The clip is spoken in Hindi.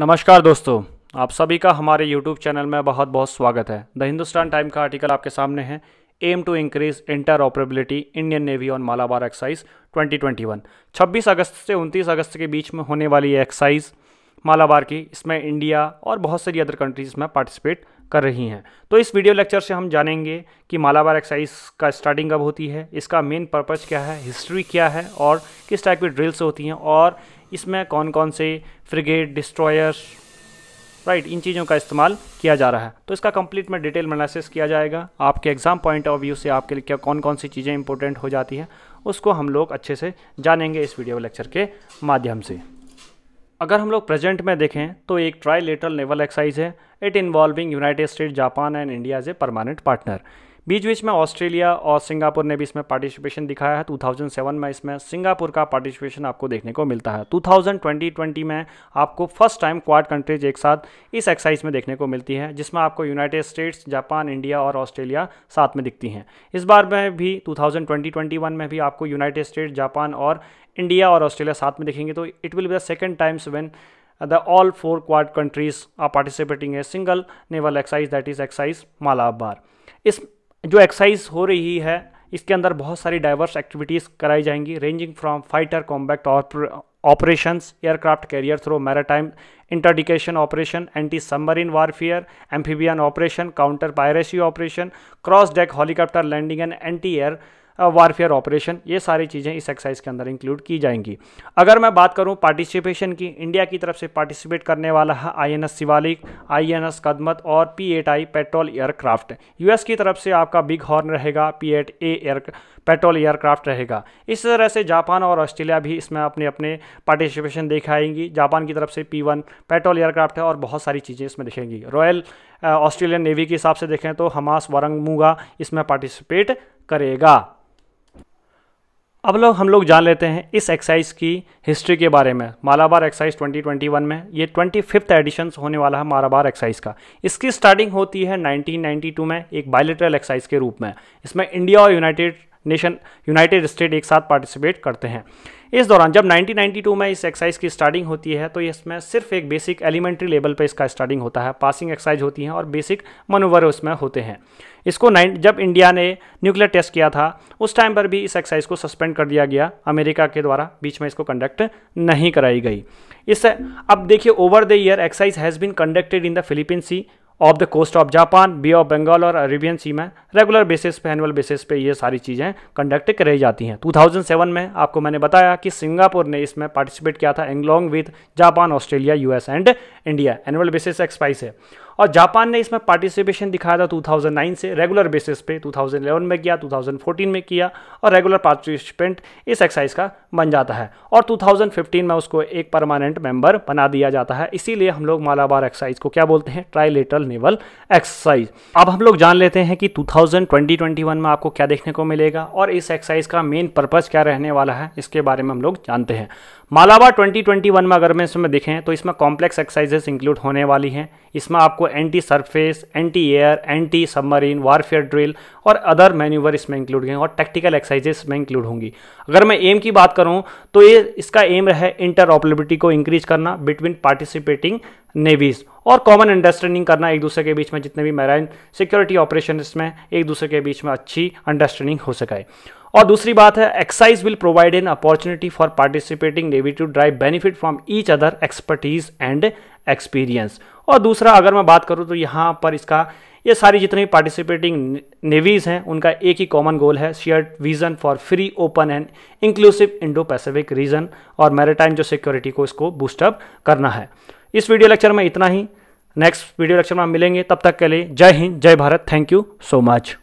नमस्कार दोस्तों आप सभी का हमारे YouTube चैनल में बहुत बहुत स्वागत है द हिंदुस्तान टाइम का आर्टिकल आपके सामने है aim to increase interoperability Indian navy on Malabar exercise 2021 26 अगस्त से 29 अगस्त के बीच में होने वाली एक्साइज मालाबार की इसमें इंडिया और बहुत सारी अदर कंट्रीज़ में पार्टिसिपेट कर रही हैं तो इस वीडियो लेक्चर से हम जानेंगे कि मालाबार एक्सरसाइज का स्टार्टिंग कब होती है इसका मेन पर्पज़ क्या है हिस्ट्री क्या है और किस टाइप की ड्रिल्स होती हैं और इसमें कौन कौन से फ्रिगेट डिस्ट्रॉयर्स राइट right, इन चीज़ों का इस्तेमाल किया जा रहा है तो इसका कंप्लीट में डिटेल एनालिसिस किया जाएगा आपके एग्ज़ाम पॉइंट ऑफ व्यू से आपके लिए क्या कौन कौन सी चीज़ें इंपॉर्टेंट हो जाती हैं उसको हम लोग अच्छे से जानेंगे इस वीडियो लेक्चर के माध्यम से अगर हम लोग प्रेजेंट में देखें तो एक ट्राई लेटरल नेवल एक्साइज है it involving United States Japan and India as a permanent partner बीच बीच में ऑस्ट्रेलिया और सिंगापुर ने भी इसमें पार्टिसिपेशन दिखाया है 2007 में इसमें सिंगापुर का पार्टिसिपेशन आपको देखने को मिलता है 2020-20 में आपको फर्स्ट टाइम क्वाड कंट्रीज एक साथ इस एक्साइज में देखने को मिलती है जिसमें आपको यूनाइटेड स्टेट्स जापान इंडिया और ऑस्ट्रेलिया साथ में दिखती हैं इस बार में भी टू थाउजेंड में भी आपको यूनाइटेड स्टेट्स जापान और इंडिया और ऑस्ट्रेलिया साथ में दिखेंगे तो it will be the second times when the all four Quad countries are participating a single naval exercise that is exercise Malabar इस जो एक्सरसाइज हो रही है इसके अंदर बहुत सारी डाइवर्स एक्टिविटीज़ कराई जाएंगी ranging from fighter combat operations aircraft carrier through maritime interdiction operation anti submarine warfare amphibian operation counter piracy operation cross deck helicopter landing and anti air warfare operation ये सारी चीज़ें इस एक्सरसाइज के अंदर इंक्लूड की जाएंगी अगर मैं बात करूँ पार्टिसिपेशन की इंडिया की तरफ से पार्टिसिपेट करने वाला है I N S Shivalik I N S Kadmatt और P eight I patrol aircraft U S की तरफ से आपका बिग हॉर्न रहेगा P eight A air patrol aircraft रहेगा इस तरह से जापान और ऑस्ट्रेलिया भी इसमें अपने अपने पार्टिसिपेशन दिखाएंगी जापान की तरफ से पी वन पेट्रोल एयरक्राफ्ट है और बहुत सारी चीज़ें इसमें दिखेंगी रॉयल ऑस्ट्रेलियन नेवी के हिसाब से देखें तो हमास मूगा इसमें पार्टिसिपेट करेगा अब लोग हम लोग जान लेते हैं इस एक्सरसाइज की हिस्ट्री के बारे में मालाबार एक्सरसाइज 2021 में ये ट्वेंटी फिफ्थ एडिशन होने वाला है मालाबार एक्सरसाइज का इसकी स्टार्टिंग होती है 1992 में एक बायोलिटरल एक्सरसाइज के रूप में इसमें इंडिया और यूनाइटेड नेशन यूनाइटेड स्टेट एक साथ पार्टिसिपेट करते हैं इस दौरान जब 1992 में इस एक्सरसाइज की स्टार्टिंग होती है तो इसमें सिर्फ एक बेसिक एलिमेंट्री लेवल पर इसका स्टार्टिंग होता है पासिंग एक्सरसाइज होती हैं और बेसिक मनोवर उसमें होते हैं इसको नाइन जब इंडिया ने न्यूक्लियर टेस्ट किया था उस टाइम पर भी इस एक्सरसाइज को सस्पेंड कर दिया गया अमेरिका के द्वारा बीच में इसको कंडक्ट नहीं कराई गई इससे अब देखिए over the year exercise has been conducted in the Philippine sea off the coast of Japan bay of Bengal और अरेबियन सी में रेगुलर बेसिस पे एनुअल बेसिस पे ये सारी चीज़ें कंडक्ट कराई जाती हैं 2007 में आपको मैंने बताया कि सिंगापुर ने इसमें पार्टिसिपेट किया था along with Japan Australia US and India annual basis exercise है और जापान ने इसमें पार्टिसिपेशन दिखाया था 2009 से रेगुलर बेसिस पे 2011 में किया 2014 में किया और रेगुलर पार्टिसिपेंट इस एक्सरसाइज का बन जाता है और 2015 में उसको एक परमानेंट मेंबर बना दिया जाता है इसीलिए हम लोग मालाबार एक्सरसाइज को क्या बोलते हैं ट्राइलेटरल नेवल एक्सरसाइज अब हम लोग जान लेते हैं कि टू थाउजेंड में आपको क्या देखने को मिलेगा और इस एक्सरसाइज का मेन पर्पज़ क्या रहने वाला है इसके बारे में हम लोग जानते हैं मालावा 2021 में अगर मैं इसमें देखें तो इसमें कॉम्प्लेक्स एक्सरसाइजेस इंक्लूड होने वाली हैं इसमें आपको anti surface anti air anti submarine warfare drill और अदर मैन्यूवर इसमें इंक्लूड हैं और टैक्टिकल एक्सरसाइजेस में इंक्लूड होंगी अगर मैं एम की बात करूँ तो ये इसका एम है इंटरऑपरेबिलिटी को इंक्रीज करना बिटवीन पार्टिसिपेटिंग नेवीज और कॉमन अंडरस्टैंडिंग करना एक दूसरे के बीच में जितने भी मैराइन सिक्योरिटी ऑपरेशन इसमें एक दूसरे के बीच में अच्छी अंडरस्टैंडिंग हो सके और दूसरी बात है exercise will provide an opportunity for participating navy to drive benefit from each other expertise and experience और दूसरा अगर मैं बात करूँ तो यहाँ पर इसका ये सारी जितनी पार्टिसिपेटिंग नेवीज़ हैं उनका एक ही कॉमन गोल है share vision for free open and inclusive Indo Pacific region और मैरिटाइम जो सिक्योरिटी को इसको बूस्टअप करना है इस वीडियो लेक्चर में इतना ही नेक्स्ट वीडियो लेक्चर में हम मिलेंगे तब तक के लिए जय हिंद जय Bharat thank you so much